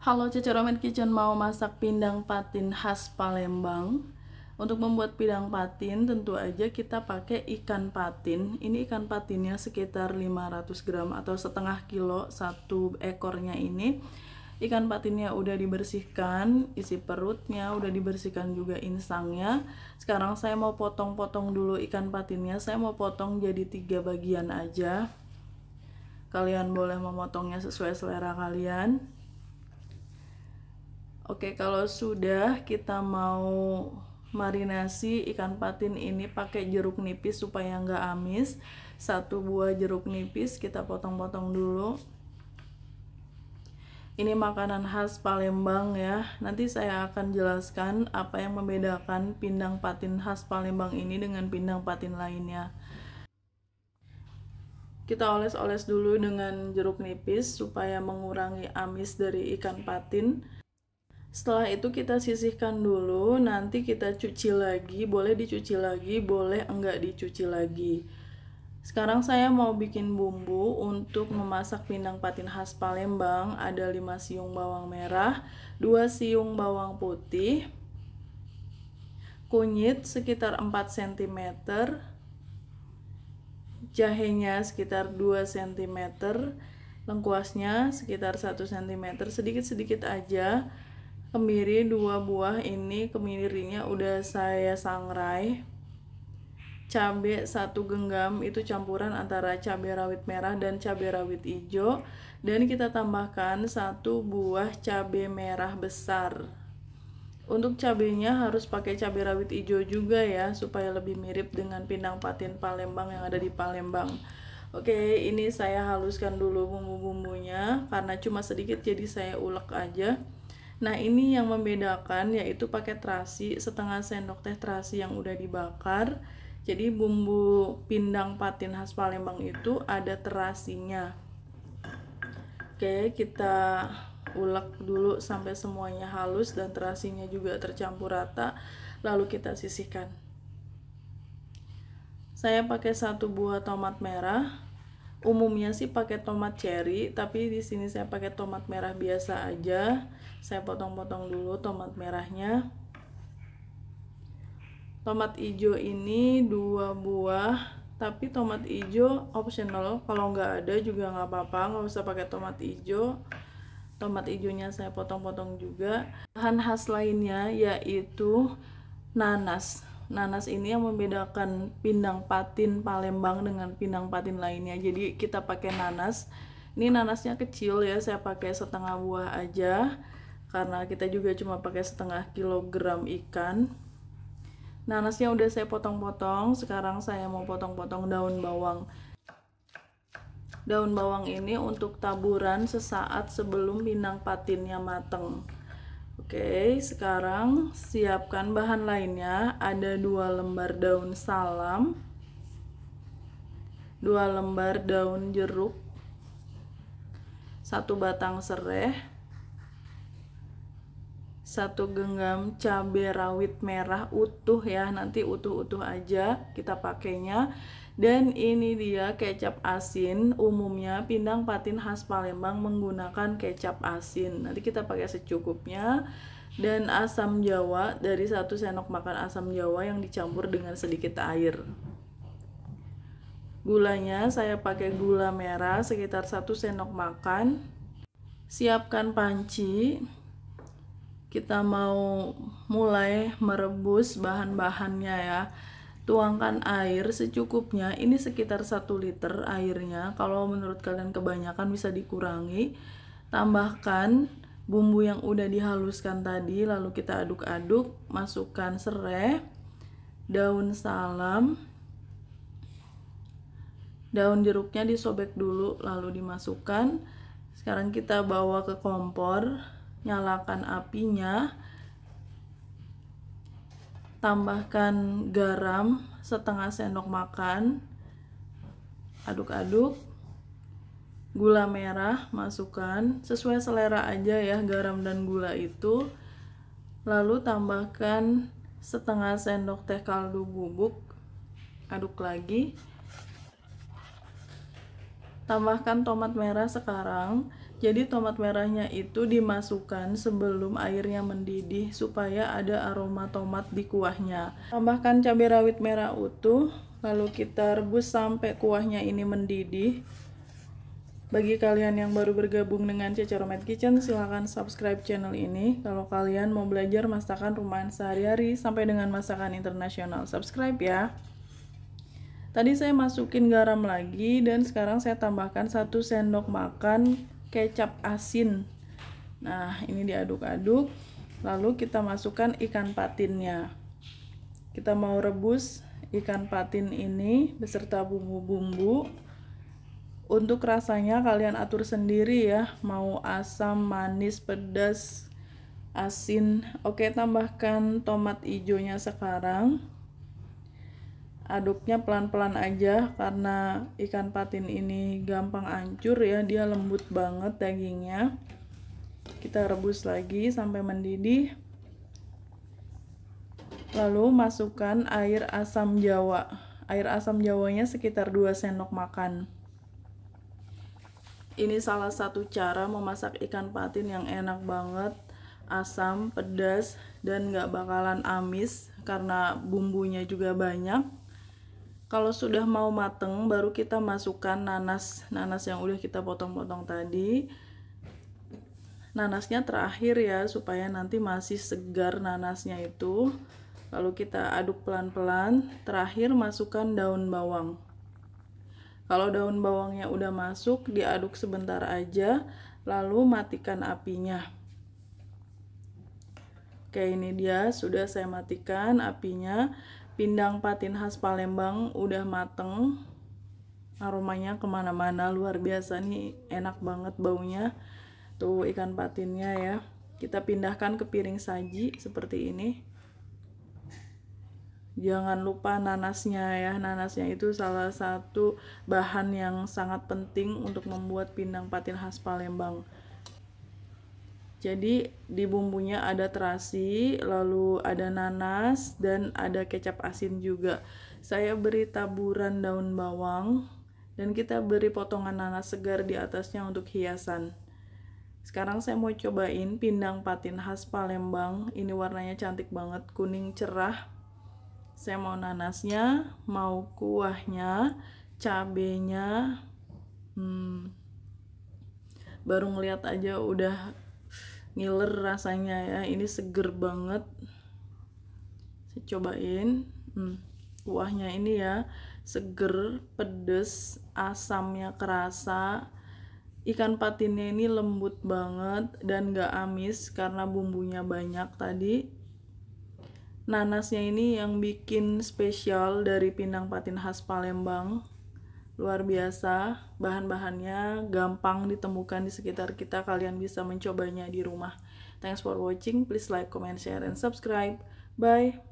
Halo Romet Kitchen mau masak pindang patin khas Palembang Untuk membuat pindang patin tentu aja kita pakai ikan patin Ini ikan patinnya sekitar 500 gram atau setengah kilo satu ekornya ini Ikan patinnya udah dibersihkan, isi perutnya udah dibersihkan juga insangnya Sekarang saya mau potong-potong dulu ikan patinnya Saya mau potong jadi tiga bagian aja Kalian boleh memotongnya sesuai selera kalian Oke, kalau sudah kita mau marinasi ikan patin ini pakai jeruk nipis supaya nggak amis. Satu buah jeruk nipis kita potong-potong dulu. Ini makanan khas Palembang ya. Nanti saya akan jelaskan apa yang membedakan pindang patin khas Palembang ini dengan pindang patin lainnya. Kita oles-oles dulu dengan jeruk nipis supaya mengurangi amis dari ikan patin. Setelah itu kita sisihkan dulu, nanti kita cuci lagi, boleh dicuci lagi, boleh enggak dicuci lagi. Sekarang saya mau bikin bumbu untuk memasak pindang patin khas Palembang. Ada 5 siung bawang merah, 2 siung bawang putih, kunyit sekitar 4 cm, jahenya sekitar 2 cm, lengkuasnya sekitar 1 cm, sedikit-sedikit aja kemiri dua buah ini kemirinya udah saya sangrai cabe satu genggam itu campuran antara cabai rawit merah dan cabai rawit hijau dan kita tambahkan satu buah cabai merah besar untuk cabenya harus pakai cabai rawit hijau juga ya supaya lebih mirip dengan pindang patin Palembang yang ada di Palembang Oke ini saya haluskan dulu bumbu-bumbunya karena cuma sedikit jadi saya ulek aja Nah, ini yang membedakan yaitu pakai terasi, setengah sendok teh terasi yang udah dibakar. Jadi bumbu pindang patin khas Palembang itu ada terasinya. Oke, kita ulek dulu sampai semuanya halus dan terasinya juga tercampur rata, lalu kita sisihkan. Saya pakai satu buah tomat merah, umumnya sih pakai tomat cherry tapi di sini saya pakai tomat merah biasa aja saya potong-potong dulu tomat merahnya tomat hijau ini dua buah tapi tomat hijau optional kalau nggak ada juga nggak apa-apa nggak usah pakai tomat hijau tomat hijaunya saya potong-potong juga bahan khas lainnya yaitu nanas nanas ini yang membedakan pindang patin Palembang dengan pindang patin lainnya. Jadi kita pakai nanas. Ini nanasnya kecil ya, saya pakai setengah buah aja karena kita juga cuma pakai setengah kilogram ikan. Nanasnya udah saya potong-potong, sekarang saya mau potong-potong daun bawang. Daun bawang ini untuk taburan sesaat sebelum pindang patinnya mateng. Oke, sekarang siapkan bahan lainnya. Ada dua lembar daun salam, dua lembar daun jeruk, satu batang serai, satu genggam cabai rawit merah utuh ya. Nanti utuh-utuh aja kita pakainya. Dan ini dia kecap asin, umumnya pindang patin khas Palembang menggunakan kecap asin. Nanti kita pakai secukupnya. Dan asam jawa dari satu sendok makan asam jawa yang dicampur dengan sedikit air. Gulanya saya pakai gula merah sekitar satu sendok makan. Siapkan panci. Kita mau mulai merebus bahan-bahannya ya tuangkan air secukupnya ini sekitar 1 liter airnya kalau menurut kalian kebanyakan bisa dikurangi tambahkan bumbu yang udah dihaluskan tadi lalu kita aduk-aduk masukkan serai daun salam daun jeruknya disobek dulu lalu dimasukkan sekarang kita bawa ke kompor nyalakan apinya tambahkan garam setengah sendok makan aduk-aduk gula merah masukkan sesuai selera aja ya garam dan gula itu lalu tambahkan setengah sendok teh kaldu bubuk aduk lagi tambahkan tomat merah sekarang jadi tomat merahnya itu dimasukkan sebelum airnya mendidih supaya ada aroma tomat di kuahnya tambahkan cabai rawit merah utuh lalu kita rebus sampai kuahnya ini mendidih bagi kalian yang baru bergabung dengan Ceceromet Kitchen, silahkan subscribe channel ini. Kalau kalian mau belajar masakan rumahan sehari-hari sampai dengan masakan internasional, subscribe ya. Tadi saya masukin garam lagi dan sekarang saya tambahkan satu sendok makan kecap asin. Nah, ini diaduk-aduk. Lalu kita masukkan ikan patinnya. Kita mau rebus ikan patin ini beserta bumbu-bumbu. Untuk rasanya kalian atur sendiri ya, mau asam, manis, pedas, asin. Oke, tambahkan tomat hijaunya sekarang aduknya pelan-pelan aja karena ikan patin ini gampang hancur ya dia lembut banget dagingnya kita rebus lagi sampai mendidih lalu masukkan air asam jawa air asam jawanya sekitar 2 sendok makan ini salah satu cara memasak ikan patin yang enak banget asam, pedas, dan gak bakalan amis karena bumbunya juga banyak kalau sudah mau mateng baru kita masukkan nanas. Nanas yang udah kita potong-potong tadi. Nanasnya terakhir ya supaya nanti masih segar nanasnya itu. Lalu kita aduk pelan-pelan. Terakhir masukkan daun bawang. Kalau daun bawangnya udah masuk, diaduk sebentar aja, lalu matikan apinya. Oke, ini dia sudah saya matikan apinya pindang patin khas Palembang udah mateng aromanya kemana-mana luar biasa nih enak banget baunya tuh ikan patinnya ya kita pindahkan ke piring saji seperti ini jangan lupa nanasnya ya nanasnya itu salah satu bahan yang sangat penting untuk membuat pindang patin khas Palembang jadi di bumbunya ada terasi, lalu ada nanas dan ada kecap asin juga. Saya beri taburan daun bawang dan kita beri potongan nanas segar di atasnya untuk hiasan. Sekarang saya mau cobain pindang patin khas Palembang. Ini warnanya cantik banget, kuning cerah. Saya mau nanasnya, mau kuahnya, cabenya. Hmm. Baru ngeliat aja udah ngiler rasanya ya ini seger banget saya cobain hmm, kuahnya ini ya seger pedes asamnya kerasa ikan patinnya ini lembut banget dan gak amis karena bumbunya banyak tadi nanasnya ini yang bikin spesial dari pinang patin khas Palembang luar biasa bahan-bahannya gampang ditemukan di sekitar kita kalian bisa mencobanya di rumah thanks for watching please like comment share and subscribe bye